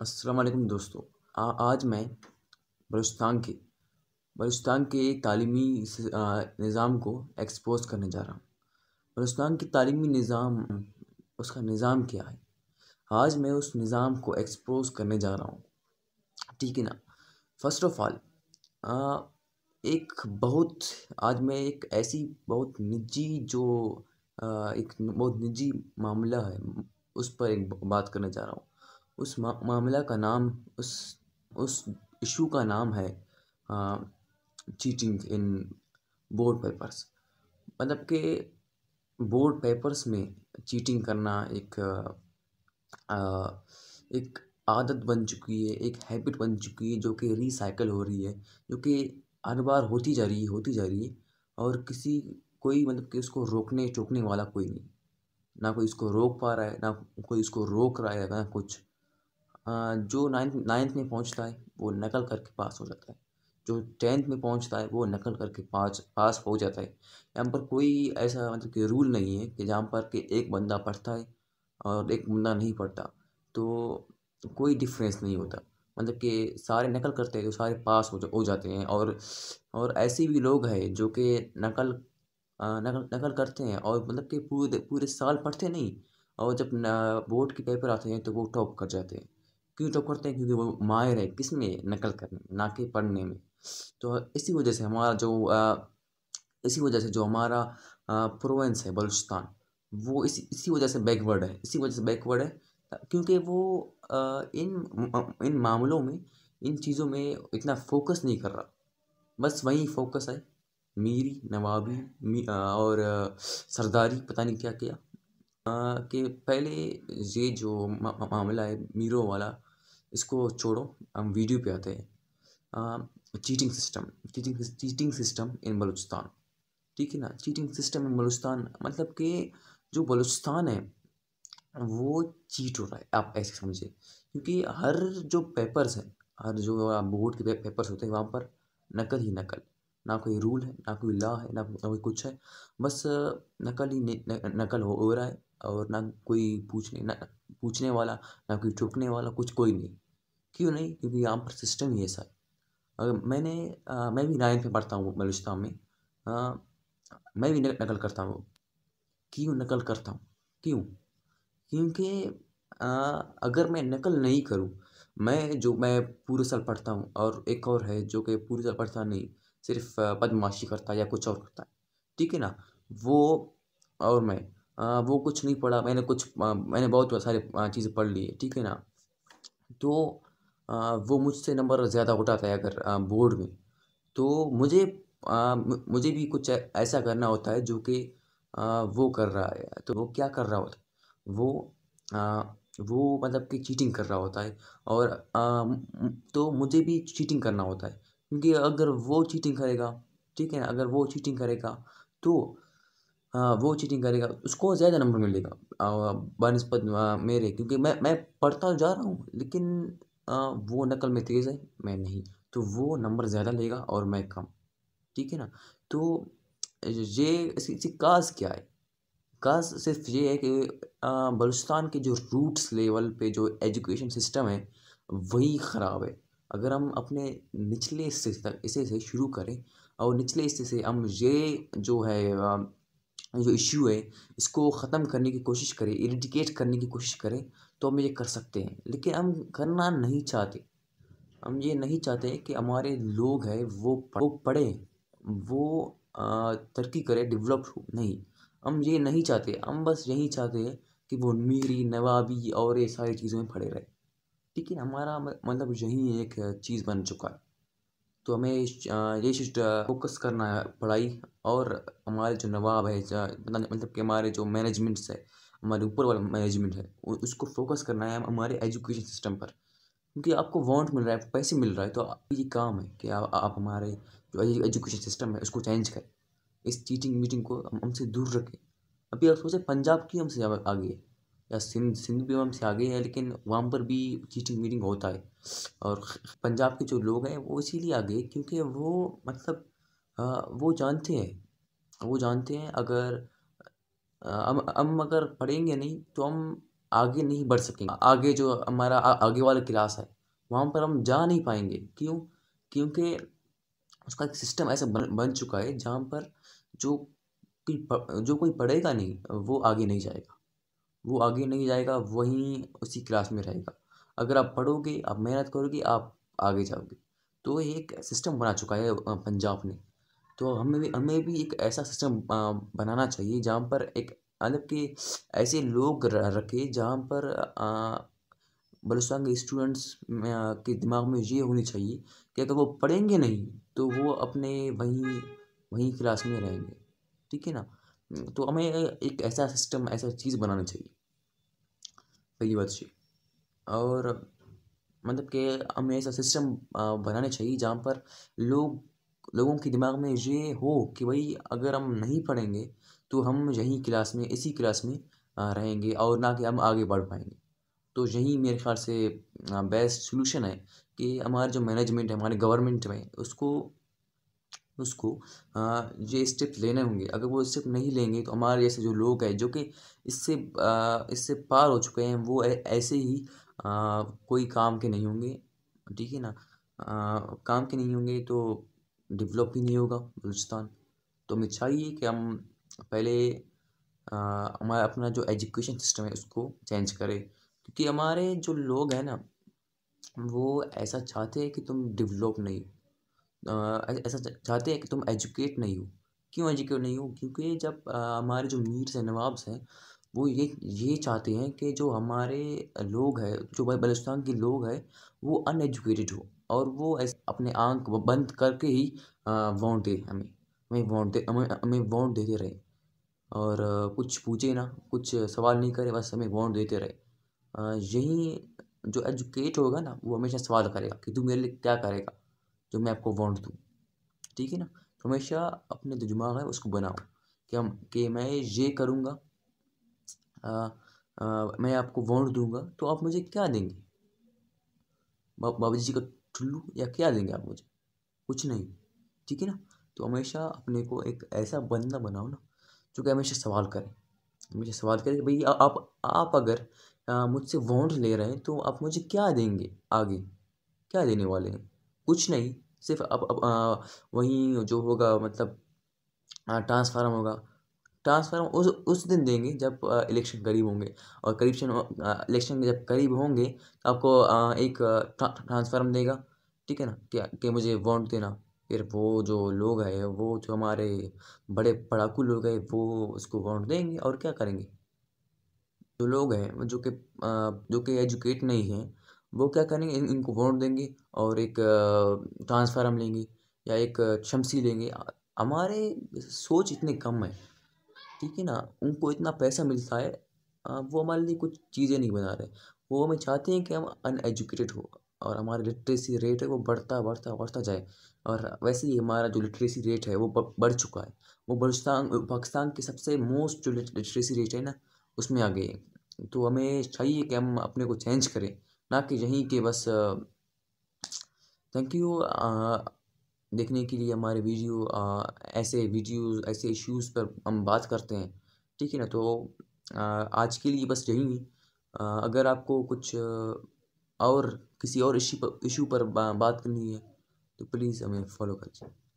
वालेकुम दोस्तों आ, आज मैं बलुचस्तान के बलुचस्तान के तालीमी निज़ाम को एक्सपोज करने जा रहा हूँ बलुचस्तान की तालीमी निज़ाम उसका निज़ाम क्या है आज मैं उस निज़ाम को एक्सपोज करने जा रहा हूँ ठीक है ना फर्स्ट ऑफ ऑल एक बहुत आज मैं एक ऐसी बहुत निजी जो आ, एक बहुत निजी मामला है उस पर एक बात करने जा रहा हूँ उस मा मामला का नाम उस उस इशू का नाम है चीटिंग इन बोर्ड पेपर्स मतलब कि बोर्ड पेपर्स में चीटिंग करना एक आ, एक आदत बन चुकी है एक हैबिट बन चुकी है जो कि रिसाइकल हो रही है जो कि हर बार होती जा रही है होती जा रही है और किसी कोई मतलब कि उसको रोकने टोकने वाला कोई नहीं ना कोई इसको रोक पा रहा है ना कोई इसको रोक रहा है ना कुछ जो नाइन्थ नाइन्थ में पहुंचता है वो नकल करके पास हो जाता है जो टेंथ में पहुंचता है वो नकल करके पास पास हो जाता है यहाँ पर कोई ऐसा मतलब कि रूल नहीं है कि जहाँ पर कि एक बंदा पढ़ता है और एक बंदा नहीं पढ़ता तो कोई डिफरेंस नहीं होता मतलब कि सारे नकल करते हैं तो सारे पास हो, जा, हो जाते हैं और और ऐसे भी लोग हैं जो कि नकल नकल नकल करते हैं और मतलब कि पूरे पूरे साल पढ़ते नहीं और जब बोर्ड के पेपर आते हैं तो वो टॉप कर जाते हैं क्यों टॉप तो करते हैं क्योंकि वो माहिर है किस में नकल करने में ना कि पढ़ने में तो इसी वजह से हमारा जो आ, इसी वजह से जो हमारा प्रोवेंस है बलूचिस्तान वो इसी इसी वजह से बैकवर्ड है इसी वजह से बैकवर्ड है क्योंकि वो आ, इन इन मामलों में इन चीज़ों में इतना फोकस नहीं कर रहा बस वहीं फोकस है मीरी नवाबी मी, आ, और सरदारी पता नहीं क्या किया कि पहले ये जो मामला है मीरों वाला इसको छोड़ो हम वीडियो पे आते हैं cheating system cheating cheating system in Balochistan ठीक है ना चीटिंग सिस्टम इन बलूचिस्तान मतलब कि जो बलूचिस्तान है वो चीट हो रहा है आप ऐसे समझिए क्योंकि हर जो पेपर्स हैं हर जो बोर्ड के पेपर्स होते हैं वहाँ पर नकल ही नकल ना कोई रूल है ना कोई लॉ है ना कोई कुछ है बस नकल ही नकल हो, हो रहा है और ना कोई पूछने ना पूछने वाला ना कोई टोकने वाला कुछ कोई नहीं क्यों नहीं क्योंकि यहाँ पर सिस्टम ही ऐसा है अगर मैंने आ, मैं भी नाइन्थ में पढ़ता हूँ बलूचिस्तान में आ, मैं भी नकल करता हूँ क्यों नकल करता हूँ क्यों क्योंकि अगर मैं नकल नहीं करूँ मैं जो मैं पूरे साल पढ़ता हूँ और एक और है जो कि पूरे साल पढ़ता नहीं सिर्फ बदमाशी करता या कुछ और करता है ठीक है ना वो और मैं वो कुछ नहीं पढ़ा मैंने कुछ मैंने बहुत सारे चीज़ें पढ़ ली है ठीक है ना तो वो मुझसे नंबर ज़्यादा उठाता है अगर बोर्ड में तो मुझे मुझे भी कुछ ऐसा करना होता है जो कि वो कर रहा है तो वो क्या कर रहा होता है वो आ, वो मतलब कि चीटिंग कर रहा होता है और आ, तो मुझे भी चीटिंग करना होता है क्योंकि अगर वो चीटिंग करेगा ठीक है ना अगर वो चीटिंग करेगा तो हाँ, वो चीटिंग करेगा उसको ज़्यादा नंबर मिलेगा बनस्पत मेरे क्योंकि मैं मैं पढ़ता जा रहा हूँ लेकिन वो नकल में तेज़ है मैं नहीं तो वो नंबर ज़्यादा लेगा और मैं कम ठीक है ना तो ये इसकी काज क्या है काज सिर्फ ये है कि बलूचिस्तान के जो रूट्स लेवल पे जो एजुकेशन सिस्टम है वही ख़राब है अगर हम अपने निचले हिस्से तक इसे से शुरू करें और निचले हिस्से से हम ये जो है जो इश्यू है इसको ख़त्म करने की कोशिश करें इरिडिकेट करने की कोशिश करें तो हम ये कर सकते हैं लेकिन हम करना नहीं चाहते हम ये नहीं चाहते कि हमारे लोग हैं वो वो पढ़े वो तरक्की करें डेवलप हो नहीं हम ये नहीं चाहते हम बस यही चाहते हैं कि वो मीरी नवाबी और ये सारी चीज़ों में पड़े रहे ठीक है हमारा मतलब यही एक चीज़ बन चुका है तो हमें ये चीज़ फोकस करना है पढ़ाई और हमारे जो नवाब है मतलब कि हमारे जो मैनेजमेंट्स है हमारे ऊपर वाला मैनेजमेंट है उसको फोकस करना है हमारे एजुकेशन सिस्टम पर क्योंकि आपको वांट मिल रहा है पैसे मिल रहा है तो ये काम है कि आ, आप हमारे जो एजुकेशन सिस्टम है उसको चेंज करें इस चीटिंग मीटिंग को हमसे दूर रखें अभी आप सोचें पंजाब की हमसे आगे है या सिंध सिंध भी हमसे आगे है लेकिन वहाँ पर भी चीटिंग वीटिंग होता है और पंजाब के जो लोग हैं वो इसीलिए आगे क्योंकि वो मतलब आ, वो जानते हैं वो जानते हैं अगर हम हम अगर पढ़ेंगे नहीं तो हम आगे नहीं बढ़ सकेंगे आगे जो हमारा आगे वाला क्लास है वहाँ पर हम जा नहीं पाएंगे क्यों क्योंकि उसका एक सिस्टम ऐसा बन बन चुका है जहाँ पर जो कोई जो कोई पढ़ेगा नहीं वो आगे नहीं जाएगा वो आगे नहीं जाएगा वहीं उसी क्लास में रहेगा अगर आप पढ़ोगे आप मेहनत करोगे आप आगे जाओगे तो एक सिस्टम बना चुका है पंजाब ने तो हमें भी हमें भी एक ऐसा सिस्टम बनाना चाहिए जहाँ पर एक मतलब कि ऐसे लोग रखे जहाँ पर बलुस्तान के स्टूडेंट्स के दिमाग में ये होनी चाहिए कि अगर वो पढ़ेंगे नहीं तो वो अपने वहीं वहीं क्लास में रहेंगे ठीक है ना तो हमें एक ऐसा सिस्टम ऐसा चीज़ बनानी चाहिए पहली बात ये और मतलब कि हमें ऐसा सिस्टम बनाना चाहिए जहाँ पर लोग लोगों के दिमाग में ये हो कि भाई अगर हम नहीं पढ़ेंगे तो हम यहीं क्लास में इसी क्लास में रहेंगे और ना कि हम आगे बढ़ पाएंगे तो यही मेरे ख्याल से बेस्ट सोल्यूशन है कि हमारा जो मैनेजमेंट है हमारे गवर्नमेंट में उसको उसको ये स्टेप लेने होंगे अगर वो स्टेप नहीं लेंगे तो हमारे जैसे जो लोग हैं जो कि इससे इससे पार हो चुके हैं वो ऐसे ही कोई काम के नहीं होंगे ठीक है ना काम के नहीं होंगे तो डेवलप ही नहीं होगा बलूचिस्तान तो हमें चाहिए कि हम पहले हमारा अपना जो एजुकेशन सिस्टम है उसको चेंज करें क्योंकि हमारे जो लोग हैं ना वो ऐसा चाहते हैं कि तुम डेवलप नहीं ऐसा चाहते हैं कि तुम एजुकेट नहीं हो क्यों एजुकेट नहीं हो क्योंकि जब हमारे जो मीर्स हैं नवाब्स हैं वो ये ये चाहते हैं कि जो हमारे लोग हैं जो बलुस्तान के लोग हैं वो अनएजुकेटेड हो और वो ऐसे अपने आंख बंद करके ही वोट दे हमें हमें वोट दे हमें हमें वोट देते रहे और कुछ पूछे ना कुछ सवाल नहीं करे बस हमें वोट देते रहे यही जो एजुकेट होगा ना वो हमेशा सवाल करेगा कि तू मेरे लिए क्या करेगा जो तो मैं आपको वांट दूँ ठीक है ना तो हमेशा अपने जो दिमाग है उसको बनाओ कि हम कि मैं ये करूँगा मैं आपको वांट दूँगा तो आप मुझे क्या देंगे बाबा जी का टुल्लू या क्या देंगे आप मुझे कुछ नहीं ठीक है ना तो हमेशा अपने को एक ऐसा बंदा बनाओ ना जो कि हमेशा सवाल करें हमेशा सवाल करें कि भाई आप आप अगर मुझसे वांट ले रहे हैं तो आप मुझे क्या देंगे आगे क्या देने वाले हैं कुछ नहीं सिर्फ अब अब आ, वहीं जो होगा मतलब ट्रांसफार्म होगा ट्रांसफार्म उस उस दिन देंगे जब इलेक्शन करीब होंगे और करीब इलेक्शन जब करीब होंगे तो आपको आ, एक ट्रांसफार्म देगा ठीक है ना क्या कि मुझे वोट देना फिर वो जो लोग हैं वो जो हमारे बड़े पड़ाकू लोग हैं वो उसको वोट देंगे और क्या करेंगे जो लोग हैं जो कि जो कि एजुकेट नहीं हैं वो क्या करेंगे इन इनको वोट देंगे और एक ट्रांसफार्म लेंगे या एक शमसी लेंगे हमारे सोच इतने कम है ठीक है ना उनको इतना पैसा मिलता है वो हमारे लिए कुछ चीज़ें नहीं बना रहे वो हमें चाहते हैं कि हम अनएजुकेटेड हो और हमारा लिटरेसी रेट है वो बढ़ता बढ़ता बढ़ता जाए और वैसे ही हमारा जो लिटरेसी रेट है वो बढ़ चुका है वो बलुस्तान पाकिस्तान के सबसे मोस्ट जो लिटरेसी रेट है ना उसमें आ गए तो हमें चाहिए कि हम अपने को चेंज करें ना कि यहीं के बस थैंक यू देखने के लिए हमारे वीडियो आ, ऐसे वीडियो ऐसे इश्यूज़ पर हम बात करते हैं ठीक है ना तो आ, आज के लिए बस यही अगर आपको कुछ और किसी और इशू पर बा, बात करनी है तो प्लीज़ हमें फॉलो कर